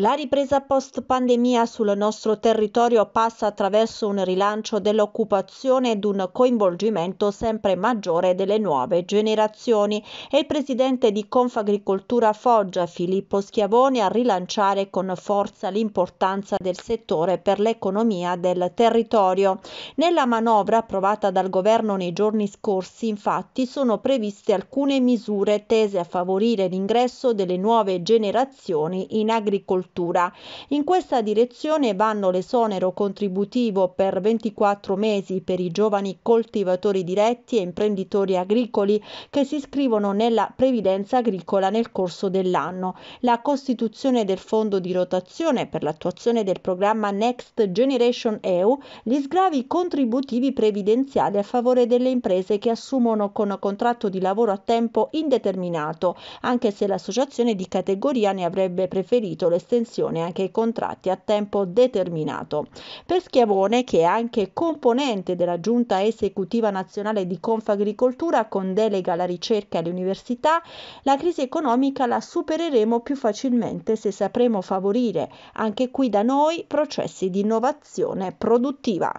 La ripresa post-pandemia sul nostro territorio passa attraverso un rilancio dell'occupazione ed un coinvolgimento sempre maggiore delle nuove generazioni. È il presidente di Confagricoltura Foggia, Filippo Schiavone, a rilanciare con forza l'importanza del settore per l'economia del territorio. Nella manovra approvata dal governo nei giorni scorsi, infatti, sono previste alcune misure tese a favorire l'ingresso delle nuove generazioni in agricoltura cultura. In questa direzione vanno l'esonero contributivo per 24 mesi per i giovani coltivatori diretti e imprenditori agricoli che si iscrivono nella previdenza agricola nel corso dell'anno, la costituzione del fondo di rotazione per l'attuazione del programma Next Generation EU, gli sgravi contributivi previdenziali a favore delle imprese che assumono con contratto di lavoro a tempo indeterminato, anche se l'associazione di categoria ne avrebbe preferito le stesse attenzione anche ai contratti a tempo determinato. Per Schiavone, che è anche componente della Giunta Esecutiva Nazionale di Confagricoltura con delega alla ricerca e all'università, la crisi economica la supereremo più facilmente se sapremo favorire anche qui da noi processi di innovazione produttiva.